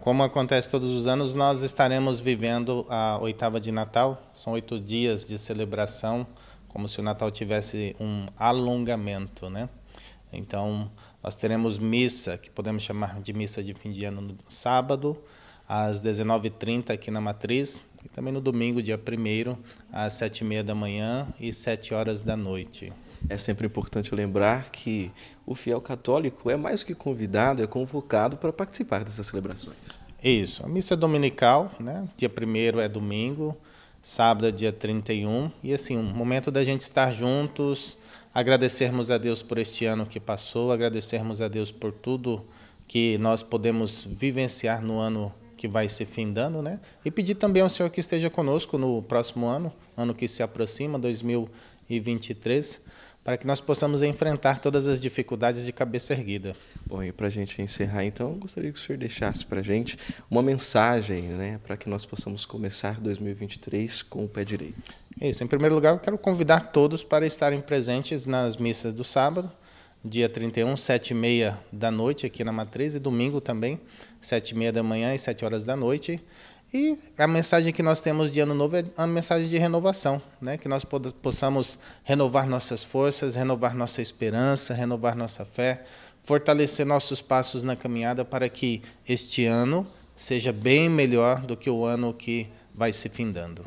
Como acontece todos os anos, nós estaremos vivendo a oitava de Natal. São oito dias de celebração, como se o Natal tivesse um alongamento, né? Então, nós teremos missa, que podemos chamar de missa de fim de ano no sábado, às 19h30 aqui na Matriz, e também no domingo, dia 1 às 7h30 da manhã e 7 horas da noite. É sempre importante lembrar que o fiel católico é mais que convidado, é convocado para participar dessas celebrações. Isso. A missa é dominical, né? Dia 1 é domingo, sábado é dia 31. E assim, um momento da gente estar juntos, agradecermos a Deus por este ano que passou, agradecermos a Deus por tudo que nós podemos vivenciar no ano que vai se findando, né? E pedir também ao Senhor que esteja conosco no próximo ano, ano que se aproxima, 2023 para que nós possamos enfrentar todas as dificuldades de cabeça erguida. Bom, e para a gente encerrar, então, gostaria que o senhor deixasse para a gente uma mensagem né, para que nós possamos começar 2023 com o pé direito. Isso. Em primeiro lugar, eu quero convidar todos para estarem presentes nas missas do sábado, dia 31, 7 e meia da noite aqui na Matriz, e domingo também, 7 e meia da manhã e 7 horas da noite. E a mensagem que nós temos de ano novo é a mensagem de renovação, né? que nós possamos renovar nossas forças, renovar nossa esperança, renovar nossa fé, fortalecer nossos passos na caminhada para que este ano seja bem melhor do que o ano que vai se findando.